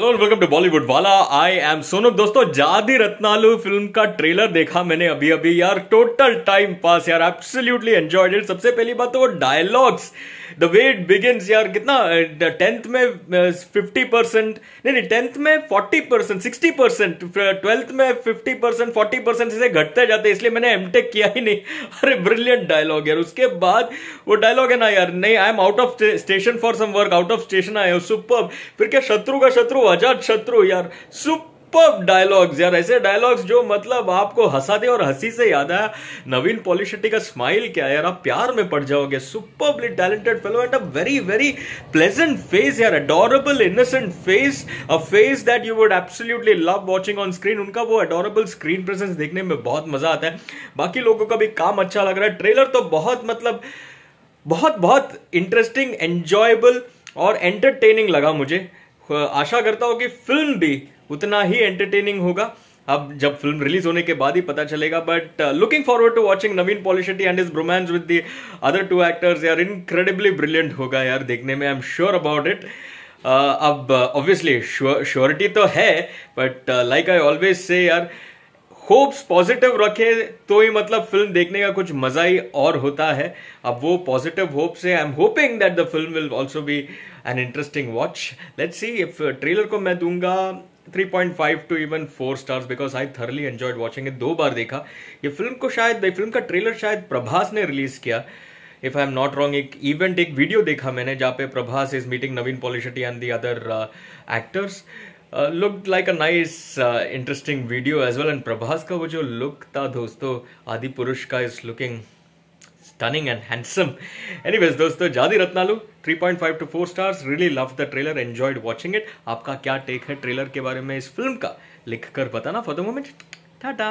hello welcome to Bollywood वाला I am Sonam दोस्तों Jathi रत्नालू film का ट्रेलर देखा मैंने अभी अभी यार टोटल टाइम पास यार एब्सोल्युटली एंजॉयड इट सबसे पहली बात तो वो dialogues the way it begins यार कितना टेंथ में फिफ्टी परसेंट नहीं नहीं टेंथ में forty percent sixty percent twelfth में फिफ्टी परसेंट फोर्टी परसेंट इसे घटते जाते इसलिए मैंने एम टेक किया ही नहीं अरे ब्रिलियंट डायलॉग यार उसके बाद वो डायलॉग है ना यार नहीं I am out of station for some work out of station आए सुपर फिर क्या शत्रु का शत्रु अजात शत्रु यार सुपर डायलॉग्स यार ऐसे डायलॉग्स जो मतलब आपको हंसा दे और हंसी से याद आया नवीन पॉलिशेट्टी का स्माइल क्या यार आप प्यार में पड़ जाओगे superbly talented fellow and a very very pleasant face यार adorable innocent face a face that you would absolutely love watching on screen उनका वो अडोरेबल स्क्रीन प्रेजेंस देखने में बहुत मजा आता है बाकी लोगों का भी काम अच्छा लग रहा है ट्रेलर तो बहुत मतलब बहुत बहुत इंटरेस्टिंग एंजॉयबल और एंटरटेनिंग लगा मुझे आशा करता हूँ कि फिल्म भी उतना ही एंटरटेनिंग होगा अब जब फिल्म रिलीज होने के बाद ही पता चलेगा but looking forward to watching Naveen Polishetty and is bromance with the other two actors यार इनक्रेडिबली ब्रिलियंट होगा यार देखने में I am sure about it अब ऑब्वियसली श्योरिटी तो है but like I always say यार होप्स पॉजिटिव रखें तो ही मतलब फिल्म देखने का कुछ मज़ा ही और होता है अब वो पॉजिटिव होप्स है I am hoping that the film will also be an interesting watch let see if trailer को मैं दूंगा 3.5 to even four stars because I thoroughly enjoyed watching दो बार देखा ये फिल्म को शायद फिल्म का ट्रेलर शायद प्रभास ने रिलीज किया if I am not wrong एक इवेंट एक वीडियो देखा मैंने जहाँ पे Prabhas is meeting Naveen Polishetty and the other actors look like a nice interesting video as well and Prabhas का वो जो लुक था दोस्तों आदि पुरुष का is looking stunning and handsome anyways दोस्तों Jathi Ratnalu 3.5 to four stars really love the trailer enjoyed watching it आपका क्या take है ट्रेलर के बारे में इस फिल्म का लिख कर बताना फॉर द मोमेंट टाटा